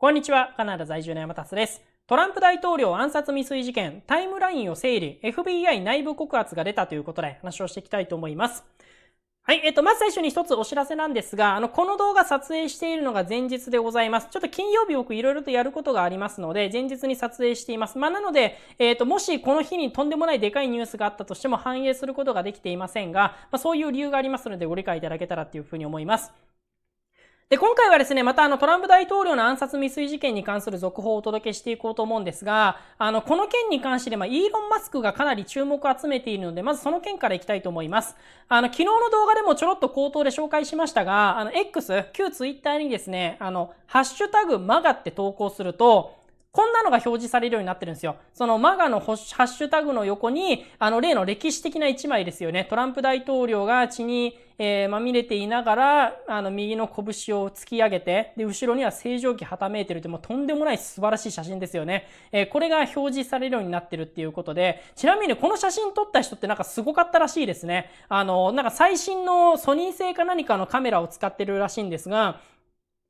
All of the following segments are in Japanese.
こんにちは、カナダ在住の山達です。トランプ大統領暗殺未遂事件、タイムラインを整理、FBI 内部告発が出たということで話をしていきたいと思います。はい、えっ、と、まず最初に一つお知らせなんですが、あの、この動画撮影しているのが前日でございます。ちょっと金曜日僕いろいろとやることがありますので、前日に撮影しています。まあ、なので、えっ、と、もしこの日にとんでもないでかいニュースがあったとしても反映することができていませんが、まあ、そういう理由がありますのでご理解いただけたらっていうふうに思います。で、今回はですね、またあのトランプ大統領の暗殺未遂事件に関する続報をお届けしていこうと思うんですが、あの、この件に関して、まあ、イーロン・マスクがかなり注目を集めているので、まずその件からいきたいと思います。あの、昨日の動画でもちょろっと口頭で紹介しましたが、あの、X、旧 Twitter にですね、あの、ハッシュタグマガって投稿すると、こんなのが表示されるようになってるんですよ。そのマガのハッシュタグの横に、あの例の歴史的な一枚ですよね。トランプ大統領が血に、えー、まみれていながら、あの右の拳を突き上げて、で、後ろには正常期はためいてるって、もうとんでもない素晴らしい写真ですよね。えー、これが表示されるようになってるっていうことで、ちなみにこの写真撮った人ってなんかすごかったらしいですね。あの、なんか最新のソニー製か何かのカメラを使ってるらしいんですが、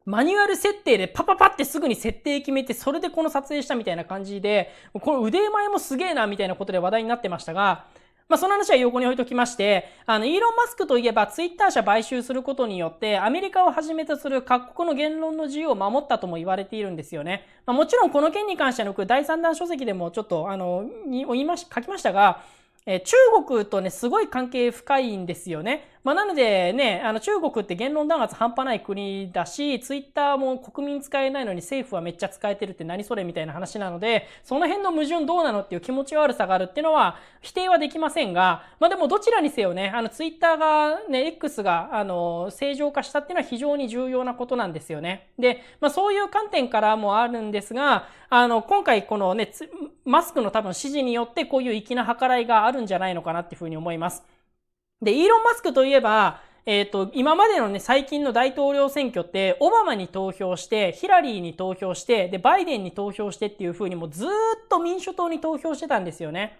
マニュアル設定でパパパってすぐに設定決めて、それでこの撮影したみたいな感じで、この腕前もすげえなみたいなことで話題になってましたが、まあ、その話は横に置いときまして、あの、イーロン・マスクといえば、ツイッター社買収することによって、アメリカをはじめとする各国の言論の自由を守ったとも言われているんですよね。まあ、もちろんこの件に関しての第3弾書籍でもちょっと、あの、に言いまし、書きましたが、え中国とね、すごい関係深いんですよね。まあ、なのでね、あの中国って言論弾圧半端ない国だし、ツイッターも国民使えないのに政府はめっちゃ使えてるって何それみたいな話なので、その辺の矛盾どうなのっていう気持ち悪さがあるっていうのは否定はできませんが、まあ、でもどちらにせよね、あのツイッターがね、X があの正常化したっていうのは非常に重要なことなんですよね。で、まあ、そういう観点からもあるんですが、あの今回このね、マスクの多分指示によってこういう粋な計らいがあるんじゃないのかなっていうふうに思います。で、イーロン・マスクといえば、えっ、ー、と、今までのね、最近の大統領選挙って、オバマに投票して、ヒラリーに投票して、で、バイデンに投票してっていう風にもうずっと民主党に投票してたんですよね。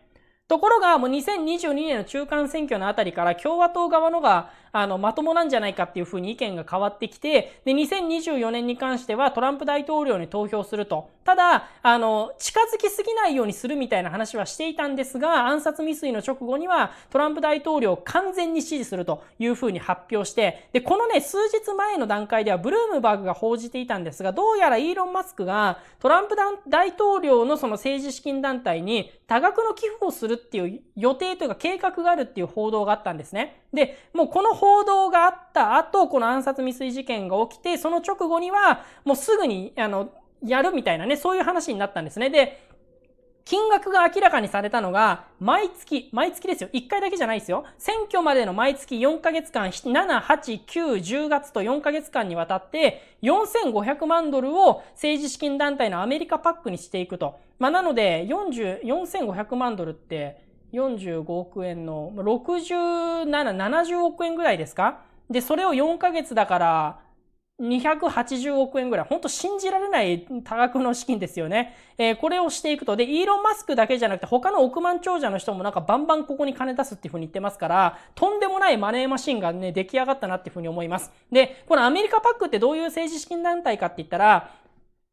ところが、もう2022年の中間選挙のあたりから共和党側のが、あの、まともなんじゃないかっていうふうに意見が変わってきて、で、2024年に関してはトランプ大統領に投票すると。ただ、あの、近づきすぎないようにするみたいな話はしていたんですが、暗殺未遂の直後にはトランプ大統領を完全に支持するというふうに発表して、で、このね、数日前の段階ではブルームバーグが報じていたんですが、どうやらイーロン・マスクがトランプ大統領のその政治資金団体に多額の寄付をするっていう予定というか計画があるっていう報道があったんですね。で、もうこの報道があった後、この暗殺未遂事件が起きて、その直後には、もうすぐに、あの、やるみたいなね、そういう話になったんですね。で、金額が明らかにされたのが、毎月、毎月ですよ。一回だけじゃないですよ。選挙までの毎月4ヶ月間、7、8、9、10月と4ヶ月間にわたって、4500万ドルを政治資金団体のアメリカパックにしていくと。まあ、なので、40、4500万ドルって、45億円の、67、70億円ぐらいですかで、それを4ヶ月だから、280億円ぐらい。本当信じられない多額の資金ですよね。えー、これをしていくと。で、イーロン・マスクだけじゃなくて、他の億万長者の人もなんかバンバンここに金出すっていうふうに言ってますから、とんでもないマネーマシンがね、出来上がったなっていうふうに思います。で、このアメリカパックってどういう政治資金団体かって言ったら、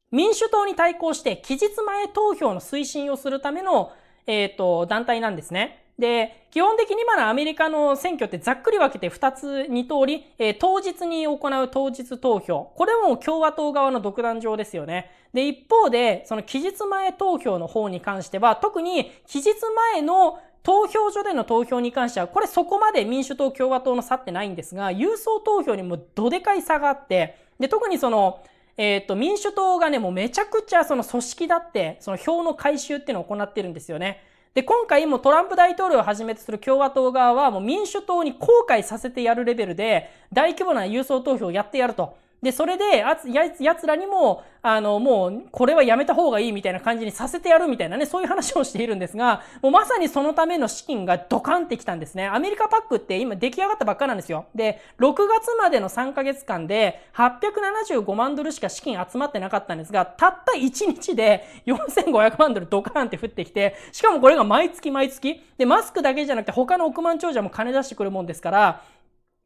民主党に対抗して期日前投票の推進をするためのえっ、ー、と、団体なんですね。で、基本的にまだアメリカの選挙ってざっくり分けて2つ、2通り、えー、当日に行う当日投票。これも共和党側の独断上ですよね。で、一方で、その期日前投票の方に関しては、特に期日前の投票所での投票に関しては、これそこまで民主党、共和党の差ってないんですが、郵送投票にもどでかい差があって、で、特にその、えっ、ー、と、民主党がね、もうめちゃくちゃその組織だって、その票の回収っていうのを行ってるんですよね。で、今回もトランプ大統領をはじめとする共和党側はもう民主党に後悔させてやるレベルで、大規模な郵送投票をやってやると。で、それで、あや、やつらにも、あの、もう、これはやめた方がいいみたいな感じにさせてやるみたいなね、そういう話をしているんですが、もうまさにそのための資金がドカンってきたんですね。アメリカパックって今出来上がったばっかなんですよ。で、6月までの3ヶ月間で、875万ドルしか資金集まってなかったんですが、たった1日で4500万ドルドカンって降ってきて、しかもこれが毎月毎月。で、マスクだけじゃなくて他の億万長者も金出してくるもんですから、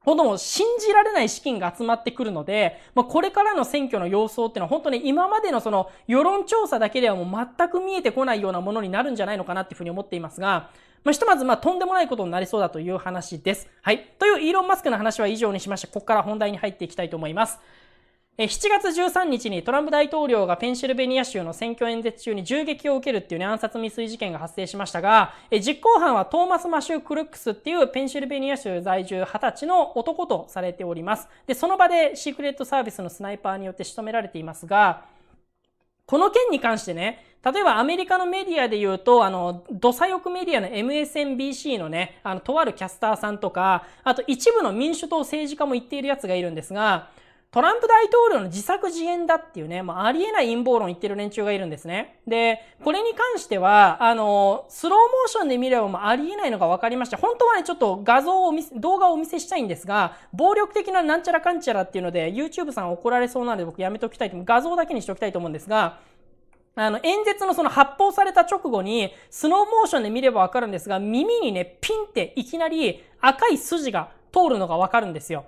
ほども信じられない資金が集まってくるので、まあ、これからの選挙の様相っていうのは本当に今までのその世論調査だけではもう全く見えてこないようなものになるんじゃないのかなっていうふうに思っていますが、まあ、ひとまずまあとんでもないことになりそうだという話です。はい。というイーロン・マスクの話は以上にしまして、ここから本題に入っていきたいと思います。7月13日にトランプ大統領がペンシルベニア州の選挙演説中に銃撃を受けるっていうね、暗殺未遂事件が発生しましたが、実行犯はトーマス・マシュー・クルックスっていうペンシルベニア州在住20歳の男とされております。で、その場でシークレットサービスのスナイパーによって仕留められていますが、この件に関してね、例えばアメリカのメディアで言うと、あの、土砂翼メディアの MSNBC のね、あの、とあるキャスターさんとか、あと一部の民主党政治家も言っているやつがいるんですが、トランプ大統領の自作自演だっていうね、まあ、ありえない陰謀論言ってる連中がいるんですね。で、これに関しては、あの、スローモーションで見れば、もうありえないのが分かりまして、本当はね、ちょっと画像を動画をお見せしたいんですが、暴力的ななんちゃらかんちゃらっていうので、YouTube さん怒られそうなので僕やめときたいと、画像だけにしておきたいと思うんですが、あの、演説のその発砲された直後に、スノーモーションで見ればわかるんですが、耳にね、ピンっていきなり赤い筋が通るのがわかるんですよ。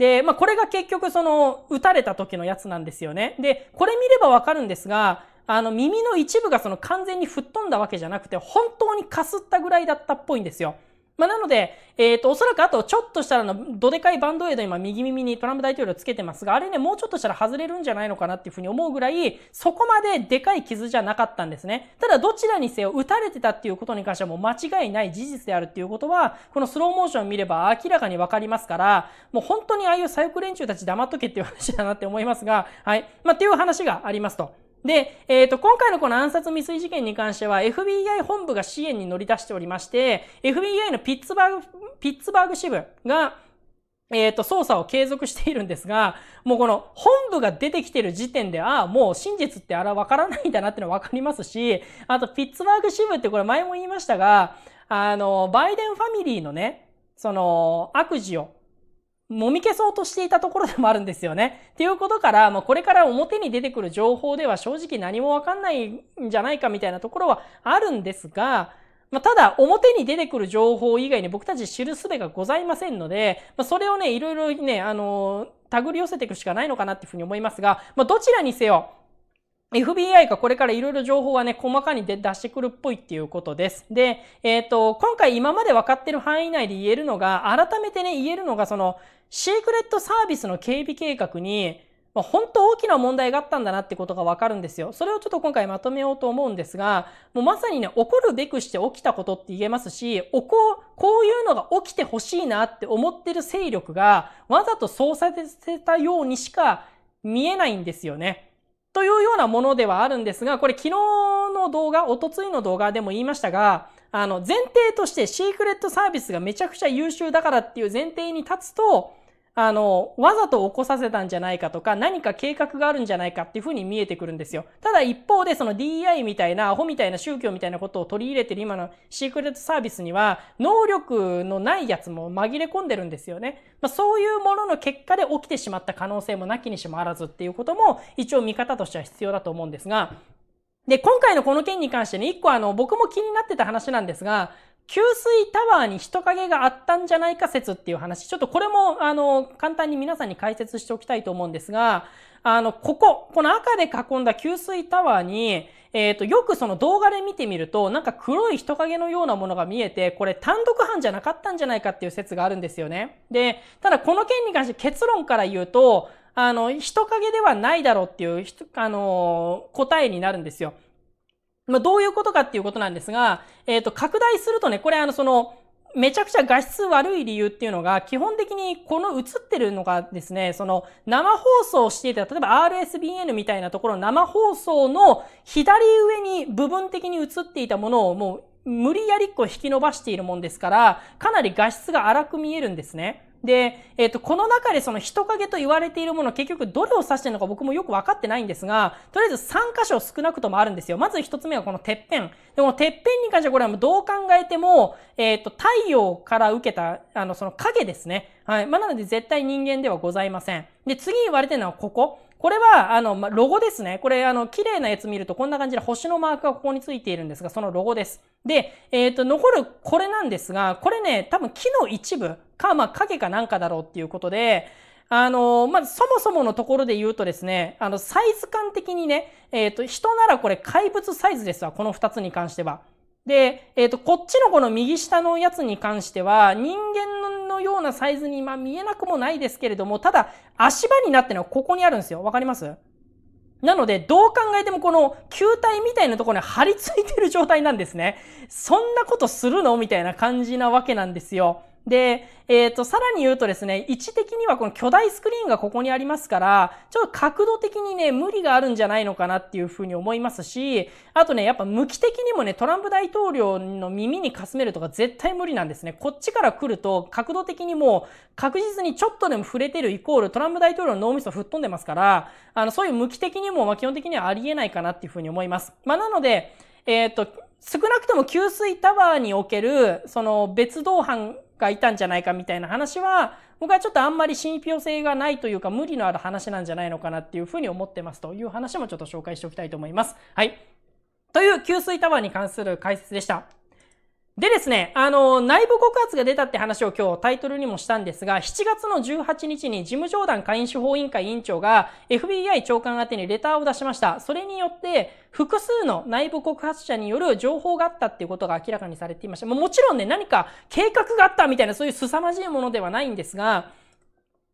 で、まあ、これが結局その、撃たれた時のやつなんですよね。で、これ見ればわかるんですが、あの、耳の一部がその完全に吹っ飛んだわけじゃなくて、本当にかすったぐらいだったっぽいんですよ。まあ、なので、えっ、ー、と、おそらくあとちょっとしたらの、どでかいバンドエイド今右耳にトランプ大統領つけてますが、あれね、もうちょっとしたら外れるんじゃないのかなっていうふうに思うぐらい、そこまででかい傷じゃなかったんですね。ただ、どちらにせよ、撃たれてたっていうことに関してはもう間違いない事実であるっていうことは、このスローモーション見れば明らかにわかりますから、もう本当にああいう左翼連中たち黙っとけっていう話だなって思いますが、はい。まあ、っていう話がありますと。で、えっ、ー、と、今回のこの暗殺未遂事件に関しては FBI 本部が支援に乗り出しておりまして、FBI のピッツバーグ、ピッツバーグ支部が、えっ、ー、と、捜査を継続しているんですが、もうこの本部が出てきてる時点で、ああ、もう真実ってあらわからないんだなってのはわかりますし、あと、ピッツバーグ支部ってこれ前も言いましたが、あの、バイデンファミリーのね、その、悪事をもみ消そうとしていたところでもあるんですよね。っていうことから、まあ、これから表に出てくる情報では正直何もわかんないんじゃないかみたいなところはあるんですが、まあ、ただ、表に出てくる情報以外に僕たち知る術がございませんので、まあ、それをね、いろいろね、あのー手繰り寄せていくしかないのかなっていうふうに思いますが、まあ、どちらにせよ、FBI がこれからいろいろ情報はね、細かに出してくるっぽいっていうことです。で、えっ、ー、と、今回今まで分かってる範囲内で言えるのが、改めてね、言えるのが、その、シークレットサービスの警備計画に、まあ、本当大きな問題があったんだなってことがわかるんですよ。それをちょっと今回まとめようと思うんですが、もうまさにね、起こるべくして起きたことって言えますし、ここ、こういうのが起きてほしいなって思ってる勢力が、わざとそうさせたようにしか見えないんですよね。というようなものではあるんですが、これ昨日の動画、おとついの動画でも言いましたが、あの、前提としてシークレットサービスがめちゃくちゃ優秀だからっていう前提に立つと、あの、わざと起こさせたんじゃないかとか、何か計画があるんじゃないかっていうふうに見えてくるんですよ。ただ一方で、その DI みたいな、アホみたいな宗教みたいなことを取り入れてる今のシークレットサービスには、能力のないやつも紛れ込んでるんですよね。まあ、そういうものの結果で起きてしまった可能性もなきにしもあらずっていうことも、一応見方としては必要だと思うんですが、で、今回のこの件に関してね、一個あの、僕も気になってた話なんですが、給水タワーに人影があったんじゃないか説っていう話。ちょっとこれも、あの、簡単に皆さんに解説しておきたいと思うんですが、あの、ここ、この赤で囲んだ給水タワーに、えっ、ー、と、よくその動画で見てみると、なんか黒い人影のようなものが見えて、これ単独犯じゃなかったんじゃないかっていう説があるんですよね。で、ただこの件に関して結論から言うと、あの、人影ではないだろうっていう、あの答えになるんですよ。まあ、どういうことかっていうことなんですが、えっ、ー、と、拡大するとね、これあの、その、めちゃくちゃ画質悪い理由っていうのが、基本的にこの映ってるのがですね、その生放送していた、例えば RSBN みたいなところ生放送の左上に部分的に映っていたものをもう無理やりこう引き伸ばしているもんですから、かなり画質が荒く見えるんですね。で、えっ、と、この中でその人影と言われているもの、結局どれを指してるのか僕もよく分かってないんですが、とりあえず3箇所少なくともあるんですよ。まず1つ目はこのてっぺん。で、もてっぺんに関してはこれはもうどう考えても、えっ、と、太陽から受けた、あの、その影ですね。はい。まあ、なので絶対人間ではございません。で、次言われてるのはここ。これは、あの、ま、ロゴですね。これ、あの、綺麗なやつ見るとこんな感じで星のマークがここについているんですが、そのロゴです。で、えっ、ー、と、残るこれなんですが、これね、多分木の一部か、まあ、影かなんかだろうっていうことで、あの、まずそもそものところで言うとですね、あの、サイズ感的にね、えっ、ー、と、人ならこれ怪物サイズですわ、この2つに関しては。で、えっ、ー、と、こっちのこの右下のやつに関しては、人間のようなサイズに、まあ見えなくもないですけれども、ただ、足場になってるのはここにあるんですよ。わかりますなので、どう考えてもこの球体みたいなところに張り付いてる状態なんですね。そんなことするのみたいな感じなわけなんですよ。で、えっ、ー、と、さらに言うとですね、位置的にはこの巨大スクリーンがここにありますから、ちょっと角度的にね、無理があるんじゃないのかなっていうふうに思いますし、あとね、やっぱ向き的にもね、トランプ大統領の耳にかすめるとか絶対無理なんですね。こっちから来ると、角度的にもう確実にちょっとでも触れてるイコール、トランプ大統領の脳みそ吹っ飛んでますから、あの、そういう向き的にも、ま基本的にはありえないかなっていうふうに思います。まあ、なので、えっ、ー、と、少なくとも給水タワーにおける、その別動班がいたんじゃないかみたいな話は、僕はちょっとあんまり信憑性がないというか無理のある話なんじゃないのかなっていうふうに思ってますという話もちょっと紹介しておきたいと思います。はい。という給水タワーに関する解説でした。でですね、あの、内部告発が出たって話を今日タイトルにもしたんですが、7月の18日に事務上段会員司法委員会委員長が FBI 長官宛てにレターを出しました。それによって、複数の内部告発者による情報があったっていうことが明らかにされていました。もちろんね、何か計画があったみたいなそういう凄まじいものではないんですが、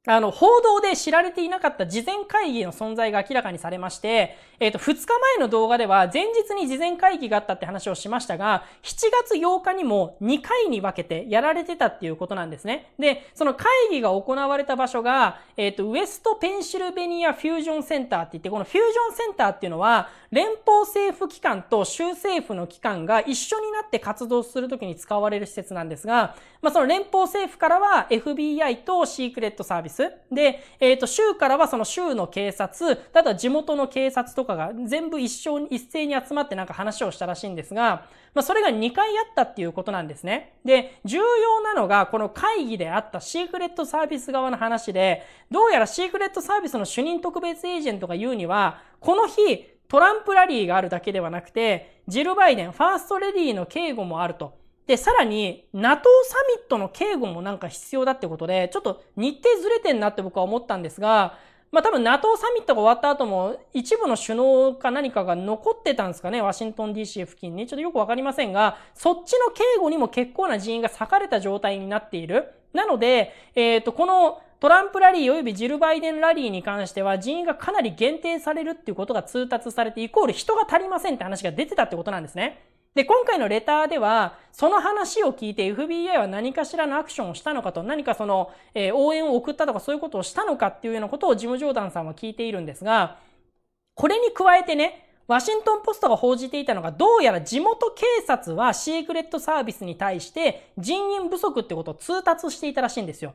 あの、報道で知られていなかった事前会議の存在が明らかにされまして、えっ、ー、と、2日前の動画では前日に事前会議があったって話をしましたが、7月8日にも2回に分けてやられてたっていうことなんですね。で、その会議が行われた場所が、えっ、ー、と、ウエストペンシルベニアフュージョンセンターって言って、このフュージョンセンターっていうのは、連邦政府機関と州政府の機関が一緒になって活動するときに使われる施設なんですが、まあ、その連邦政府からは FBI とシークレットサービス。で、えっ、ー、と、州からはその州の警察、ただ地元の警察とかが全部一生に、一斉に集まってなんか話をしたらしいんですが、まあ、それが2回あったっていうことなんですね。で、重要なのが、この会議であったシークレットサービス側の話で、どうやらシークレットサービスの主任特別エージェントが言うには、この日、トランプラリーがあるだけではなくて、ジル・バイデン、ファーストレディーの警護もあると。で、さらに NATO サミットの警護もなんか必要だってことで、ちょっと日程ずれてんなって僕は思ったんですが、まあ多分 NATO サミットが終わった後も一部の首脳か何かが残ってたんですかね、ワシントン DC 付近に。ちょっとよくわかりませんが、そっちの警護にも結構な人員が割かれた状態になっている。なので、えっ、ー、と、このトランプラリー及びジル・バイデンラリーに関しては人員がかなり限定されるっていうことが通達されて、イコール人が足りませんって話が出てたってことなんですね。で、今回のレターでは、その話を聞いて FBI は何かしらのアクションをしたのかと、何かその、えー、応援を送ったとかそういうことをしたのかっていうようなことをジム・ジョーダンさんは聞いているんですが、これに加えてね、ワシントンポストが報じていたのが、どうやら地元警察はシークレットサービスに対して人員不足ってことを通達していたらしいんですよ。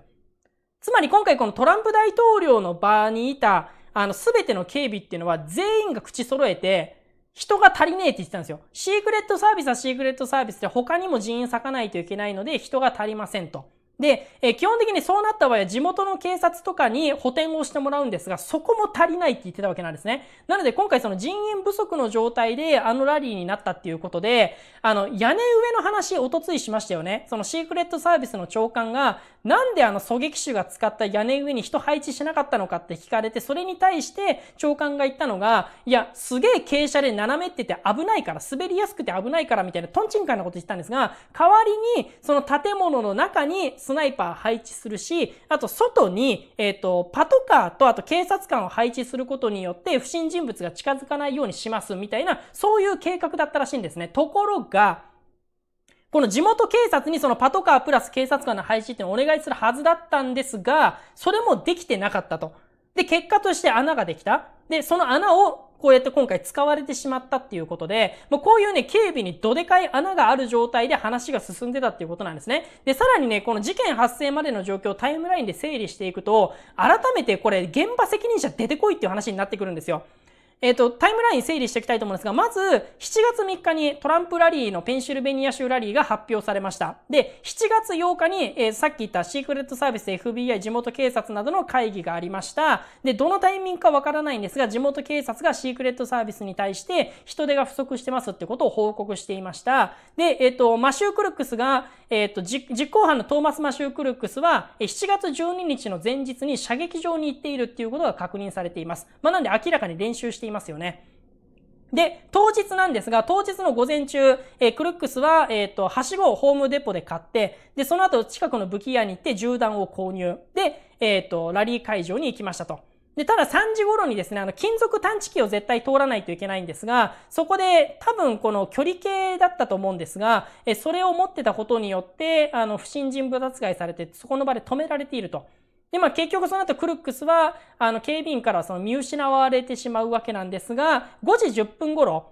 つまり今回このトランプ大統領の場にいた、あの、全ての警備っていうのは全員が口揃えて、人が足りねえって言ってたんですよ。シークレットサービスはシークレットサービスで他にも人員割かないといけないので人が足りませんと。で、え基本的にそうなった場合は地元の警察とかに補填をしてもらうんですが、そこも足りないって言ってたわけなんですね。なので今回その人員不足の状態であのラリーになったっていうことで、あの、屋根上の話おとついしましたよね。そのシークレットサービスの長官が、なんであの狙撃手が使った屋根上に人配置しなかったのかって聞かれて、それに対して長官が言ったのが、いや、すげえ傾斜で斜めってて危ないから、滑りやすくて危ないからみたいなトンチンカンなこと言ったんですが、代わりにその建物の中に、スナイパー配置するし、あと外に、えっ、ー、と、パトカーとあと警察官を配置することによって不審人物が近づかないようにしますみたいな、そういう計画だったらしいんですね。ところが、この地元警察にそのパトカープラス警察官の配置っていうのをお願いするはずだったんですが、それもできてなかったと。で、結果として穴ができた。で、その穴をこうやって今回使われてしまったっていうことで、もうこういうね、警備にどでかい穴がある状態で話が進んでたっていうことなんですね。で、さらにね、この事件発生までの状況をタイムラインで整理していくと、改めてこれ現場責任者出てこいっていう話になってくるんですよ。えっ、ー、と、タイムライン整理していきたいと思うんですが、まず、7月3日にトランプラリーのペンシルベニア州ラリーが発表されました。で、7月8日に、えー、さっき言ったシークレットサービス FBI 地元警察などの会議がありました。で、どのタイミングかわからないんですが、地元警察がシークレットサービスに対して人手が不足してますってことを報告していました。で、えっ、ー、と、マシュー・クルックスが、えっ、と、実行犯のトーマス・マシュー・クルックスは、7月12日の前日に射撃場に行っているっていうことが確認されています。まあ、なんで明らかに練習していいますよね。で、当日なんですが、当日の午前中、えー、クルックスは、えっ、ー、と、はしごをホームデポで買って、で、その後近くの武器屋に行って銃弾を購入。で、えっ、ー、と、ラリー会場に行きましたと。で、ただ3時頃にですね、あの、金属探知機を絶対通らないといけないんですが、そこで多分この距離計だったと思うんですが、えそれを持ってたことによって、あの、不審人物扱いされて、そこの場で止められていると。で、まあ結局その後クルックスは、あの警備員からその見失われてしまうわけなんですが、5時10分頃、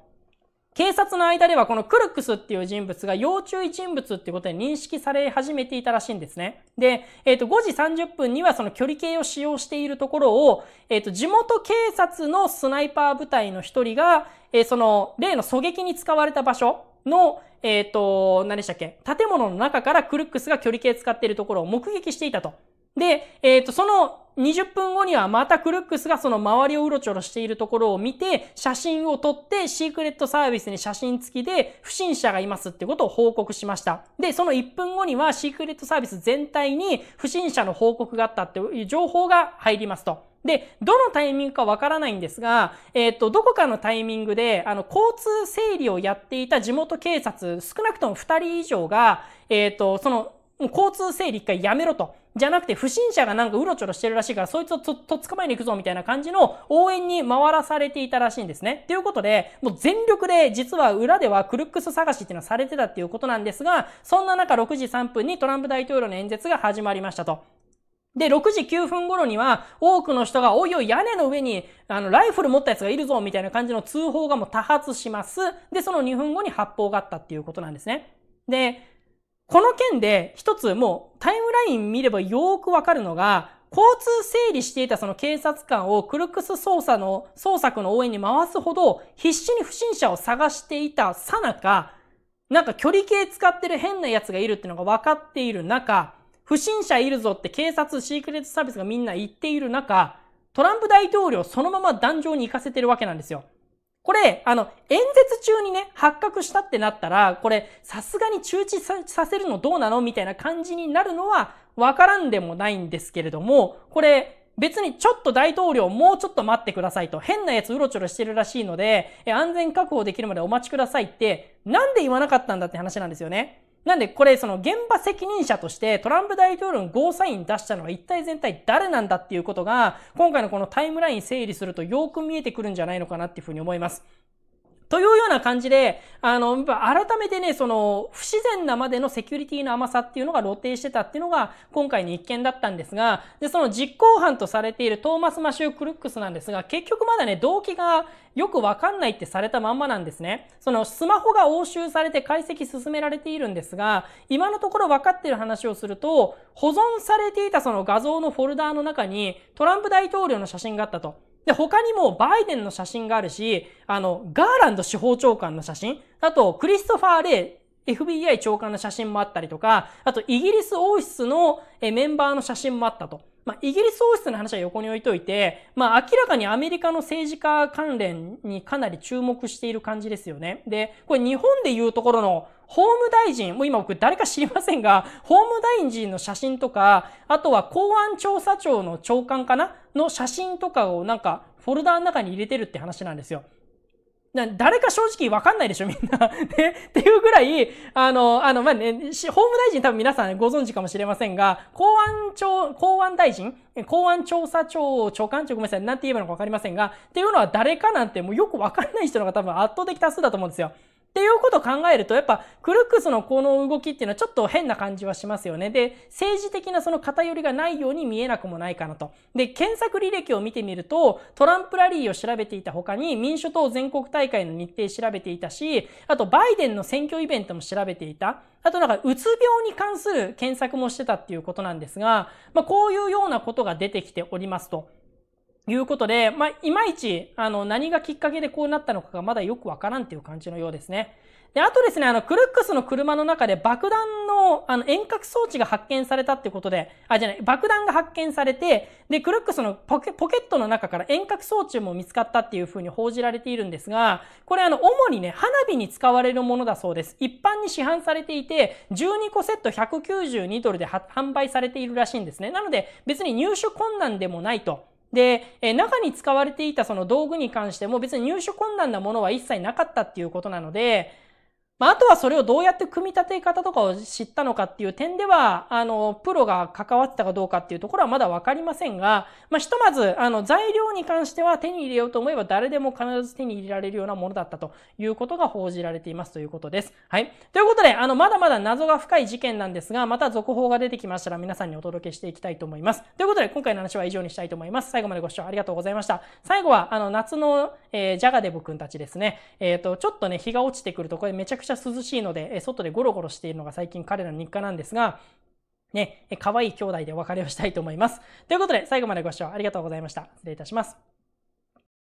警察の間ではこのクルックスっていう人物が要注意人物っていうことに認識され始めていたらしいんですね。で、えっ、ー、と、5時30分にはその距離計を使用しているところを、えっ、ー、と、地元警察のスナイパー部隊の一人が、えー、その、例の狙撃に使われた場所の、えっ、と、何でしたっけ建物の中からクルックスが距離計使っているところを目撃していたと。で、えっ、ー、と、その20分後にはまたクルックスがその周りをうろちょろしているところを見て、写真を撮って、シークレットサービスに写真付きで不審者がいますってことを報告しました。で、その1分後にはシークレットサービス全体に不審者の報告があったっていう情報が入りますと。で、どのタイミングかわからないんですが、えっ、ー、と、どこかのタイミングで、あの、交通整理をやっていた地元警察、少なくとも2人以上が、えっ、ー、と、その、交通整理一回やめろと。じゃなくて、不審者がなんかうろちょろしてるらしいから、そいつをと、とっ捕まえに行くぞみたいな感じの応援に回らされていたらしいんですね。ということで、もう全力で、実は裏ではクルックス探しっていうのはされてたっていうことなんですが、そんな中6時3分にトランプ大統領の演説が始まりましたと。で、6時9分頃には、多くの人が、おいおい、屋根の上に、あの、ライフル持ったやつがいるぞ、みたいな感じの通報がもう多発します。で、その2分後に発砲があったっていうことなんですね。で、この件で一つもうタイムライン見ればよーくわかるのが、交通整理していたその警察官をクルックス捜査の、捜索の応援に回すほど必死に不審者を探していたさなか、なんか距離計使ってる変な奴がいるってのが分かっている中、不審者いるぞって警察、シークレットサービスがみんな言っている中、トランプ大統領そのまま壇上に行かせてるわけなんですよ。これ、あの、演説中にね、発覚したってなったら、これ、さすがに中止させるのどうなのみたいな感じになるのは、わからんでもないんですけれども、これ、別にちょっと大統領もうちょっと待ってくださいと、変なやつうろちょろしてるらしいので、安全確保できるまでお待ちくださいって、なんで言わなかったんだって話なんですよね。なんでこれその現場責任者としてトランプ大統領のゴーサイン出したのは一体全体誰なんだっていうことが今回のこのタイムライン整理するとよく見えてくるんじゃないのかなっていうふうに思います。というような感じで、あの、改めてね、その、不自然なまでのセキュリティの甘さっていうのが露呈してたっていうのが、今回の一件だったんですが、で、その実行犯とされているトーマス・マシュー・クルックスなんですが、結局まだね、動機がよくわかんないってされたまんまなんですね。その、スマホが押収されて解析進められているんですが、今のところわかってる話をすると、保存されていたその画像のフォルダーの中に、トランプ大統領の写真があったと。で、他にもバイデンの写真があるし、あの、ガーランド司法長官の写真、あと、クリストファー・レイ FBI 長官の写真もあったりとか、あとイギリス王室のメンバーの写真もあったと。まあ、イギリス王室の話は横に置いといて、まあ、明らかにアメリカの政治家関連にかなり注目している感じですよね。で、これ日本でいうところの法務大臣、もう今僕誰か知りませんが、法 務大臣の写真とか、あとは公安調査庁の長官かなの写真とかをなんかフォルダーの中に入れてるって話なんですよ。な誰か正直わかんないでしょみんな ね。っていうぐらい、あの、あの、まあ、ね、法務大臣多分皆さんご存知かもしれませんが、公安庁、公安大臣公安調査庁長官長ごめんなさい。なんて言えばいいのかわかりませんが、っていうのは誰かなんてもうよくわかんない人のが多分圧倒的多数だと思うんですよ。っていうことを考えると、やっぱクルックスのこの動きっていうのはちょっと変な感じはしますよね。で、政治的なその偏りがないように見えなくもないかなと。で、検索履歴を見てみると、トランプラリーを調べていた他に民主党全国大会の日程調べていたし、あとバイデンの選挙イベントも調べていた。あとなんか、うつ病に関する検索もしてたっていうことなんですが、まあこういうようなことが出てきておりますと。いうことで、まあ、いまいち、あの、何がきっかけでこうなったのかがまだよくわからんっていう感じのようですね。で、あとですね、あの、クルックスの車の中で爆弾の、あの、遠隔装置が発見されたってことで、あ、じゃない、爆弾が発見されて、で、クルックスのポケポケットの中から遠隔装置も見つかったっていうふうに報じられているんですが、これあの、主にね、花火に使われるものだそうです。一般に市販されていて、12個セット192ドルで販売されているらしいんですね。なので、別に入手困難でもないと。で、え中に使われていたその道具に関しても別に入手困難なものは一切なかったっていうことなので、まあ、あとはそれをどうやって組み立て方とかを知ったのかっていう点では、あの、プロが関わってたかどうかっていうところはまだわかりませんが、まあ、ひとまず、あの、材料に関しては手に入れようと思えば誰でも必ず手に入れられるようなものだったということが報じられていますということです。はい。ということで、あの、まだまだ謎が深い事件なんですが、また続報が出てきましたら皆さんにお届けしていきたいと思います。ということで、今回の話は以上にしたいと思います。最後までご視聴ありがとうございました。最後は、あの、夏の、えー、ジャガデブ君たちですね。えっ、ー、と、ちょっとね、日が落ちてくると、これめちゃくちゃちゃ涼しいので、外でゴロゴロしているのが最近彼らの日課なんですが、ね、可愛い兄弟でお別れをしたいと思います。ということで、最後までご視聴ありがとうございました。失礼いたします。